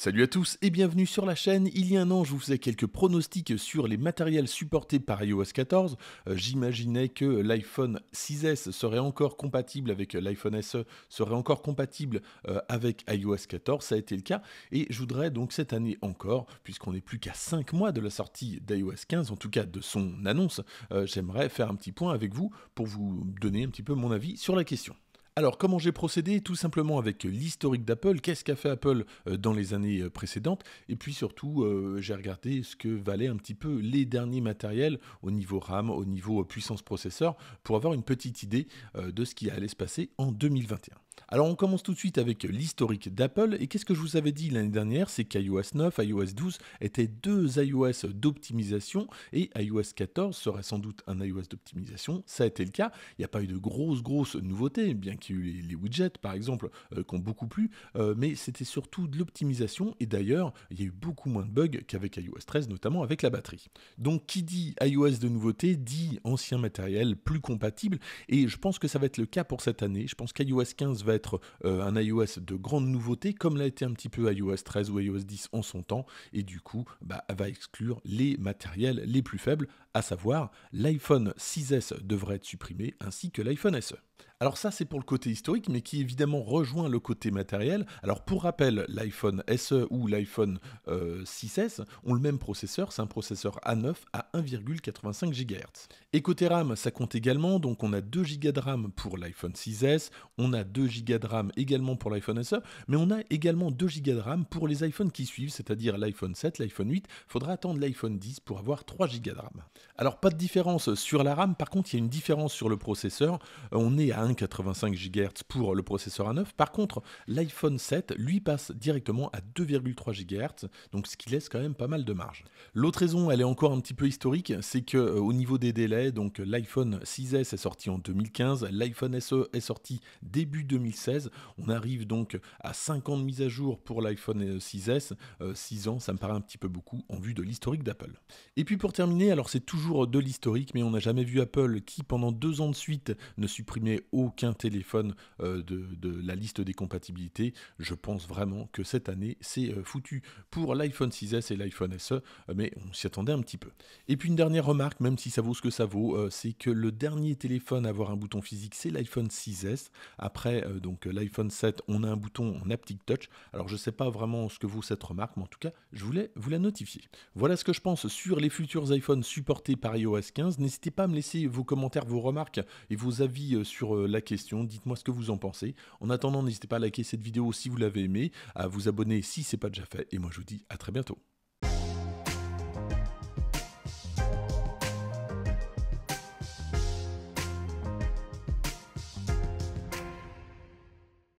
Salut à tous et bienvenue sur la chaîne. Il y a un an, je vous faisais quelques pronostics sur les matériels supportés par iOS 14. Euh, j'imaginais que l'iPhone 6S serait encore compatible avec euh, l'iPhone SE, serait encore compatible euh, avec iOS 14. Ça a été le cas. Et je voudrais donc cette année encore, puisqu'on n'est plus qu'à 5 mois de la sortie d'iOS 15, en tout cas de son annonce, j'aimerais faire un petit point avec vous pour vous donner un petit peu mon avis sur la question. Alors, comment j'ai procédé Tout simplement avec l'historique d'Apple, qu'est-ce qu'a fait Apple euh, dans les années euh, précédentes, et puis surtout, euh, j'ai regardé ce que valaient un petit peu les derniers matériels au niveau RAM, au niveau puissance processeur, pour avoir une petite idée de ce qui allait se passer en 2021. Alors on commence tout de suite avec l'historique d'Apple et qu'est-ce que je vous avais dit l'année dernière, c'est qu'iOS 9, iOS 12 étaient deux iOS d'optimisation et iOS 14 serait sans doute un iOS d'optimisation, ça a été le cas, il n'y a pas eu de grosses grosses nouveautés, bien qu'il y ait eu les, widgets par exemple euh, qui ont beaucoup plu, euh, mais c'était surtout de l'optimisation et d'ailleurs il y a eu beaucoup moins de bugs qu'avec iOS 13, notamment avec la batterie. Donc qui dit iOS de nouveauté dit ancien matériel plus compatible et je pense que ça va être le cas pour cette année, je pense qu'iOS 15 va être euh, un iOS de grande nouveauté, comme l'a été un petit peu iOS 13 ou iOS 10 en son temps, et du coup, bah, va exclure les matériels les plus faibles, à savoir l'iPhone 6S devrait être supprimé, ainsi que l'iPhone SE. Alors ça, c'est pour le côté historique, mais qui évidemment rejoint le côté matériel. Alors pour rappel, l'iPhone SE ou l'iPhone 6S euh, ont le même processeur, c'est un processeur A9 à 1,85 GHz. Et côté RAM, ça compte également, donc on a 2 Go de RAM pour l'iPhone 6S, on a 2 Go de RAM également pour l'iPhone SE, mais on a également 2 Go de RAM pour les iPhones qui suivent, c'est-à-dire l'iPhone 7, l'iPhone 8, faudra attendre l'iPhone 10 pour avoir 3 Go de RAM. Alors pas de différence sur la RAM, par contre il y a une différence sur le processeur, on est à 1,85 GHz pour le processeur A9. Par contre, l'iPhone 7 lui passe directement à 2,3 GHz, donc ce qui laisse quand même pas mal de marge. L'autre raison, elle est encore un petit peu historique, c'est que euh, au niveau des délais, donc euh, l'iPhone 6S est sorti en 2015, l'iPhone SE est sorti début 2016. On arrive donc à 5 ans de mise à jour pour l'iPhone 6S. Euh, 6 ans, ça me paraît un petit peu beaucoup en vue de l'historique d'Apple. Et puis pour terminer, alors c'est toujours de l'historique, mais on n'a jamais vu Apple qui pendant deux ans de suite ne supprimait aucun téléphone euh, de, la liste des compatibilités, je pense vraiment que cette année, c'est euh, foutu pour l'iPhone 6S et l'iPhone SE, mais on s'y attendait un petit peu. Et puis une dernière remarque, même si ça vaut ce que ça vaut, euh, c'est que le dernier téléphone à avoir un bouton physique, c'est l'iPhone 6S. Après, donc l'iPhone 7, on a un bouton en touch. Alors je ne sais pas vraiment ce que vaut cette remarque, mais en tout cas, je voulais vous la notifier. Voilà ce que je pense sur les futurs iPhones supportés par iOS 15. N'hésitez pas à me laisser vos commentaires, vos remarques et vos avis sur euh, la question. Dites-moi ce que vous en pensez. En attendant, n'hésitez pas à liker cette vidéo si vous l'avez aimée, à vous abonner si ce n'est pas déjà fait. Et moi, je vous dis à très bientôt.